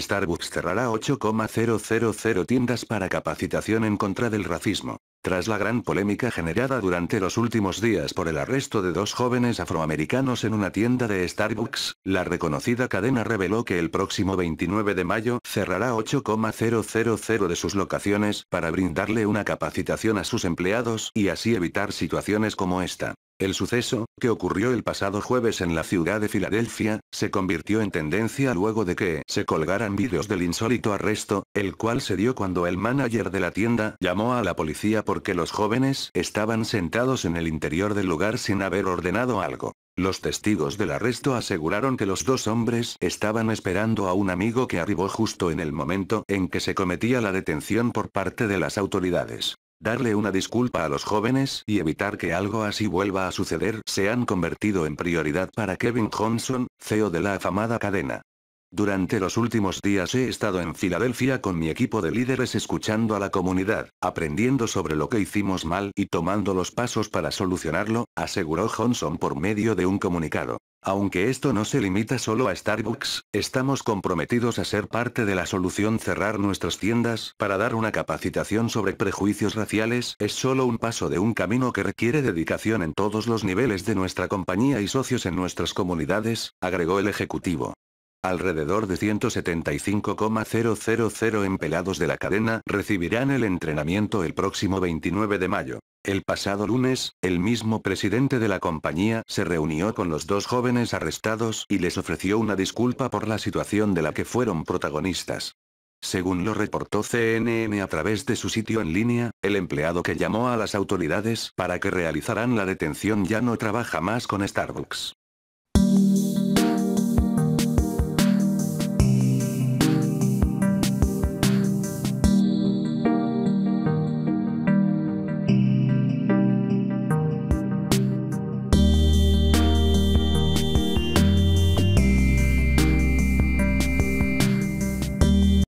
Starbucks cerrará 8,000 tiendas para capacitación en contra del racismo. Tras la gran polémica generada durante los últimos días por el arresto de dos jóvenes afroamericanos en una tienda de Starbucks, la reconocida cadena reveló que el próximo 29 de mayo cerrará 8,000 de sus locaciones para brindarle una capacitación a sus empleados y así evitar situaciones como esta. El suceso, que ocurrió el pasado jueves en la ciudad de Filadelfia, se convirtió en tendencia luego de que se colgaran vídeos del insólito arresto, el cual se dio cuando el manager de la tienda llamó a la policía porque los jóvenes estaban sentados en el interior del lugar sin haber ordenado algo. Los testigos del arresto aseguraron que los dos hombres estaban esperando a un amigo que arribó justo en el momento en que se cometía la detención por parte de las autoridades darle una disculpa a los jóvenes y evitar que algo así vuelva a suceder se han convertido en prioridad para Kevin Johnson, CEO de la afamada cadena. Durante los últimos días he estado en Filadelfia con mi equipo de líderes escuchando a la comunidad, aprendiendo sobre lo que hicimos mal y tomando los pasos para solucionarlo, aseguró Johnson por medio de un comunicado. Aunque esto no se limita solo a Starbucks, estamos comprometidos a ser parte de la solución. Cerrar nuestras tiendas para dar una capacitación sobre prejuicios raciales es solo un paso de un camino que requiere dedicación en todos los niveles de nuestra compañía y socios en nuestras comunidades, agregó el ejecutivo. Alrededor de 175,000 empleados de la cadena recibirán el entrenamiento el próximo 29 de mayo. El pasado lunes, el mismo presidente de la compañía se reunió con los dos jóvenes arrestados y les ofreció una disculpa por la situación de la que fueron protagonistas. Según lo reportó CNN a través de su sitio en línea, el empleado que llamó a las autoridades para que realizaran la detención ya no trabaja más con Starbucks.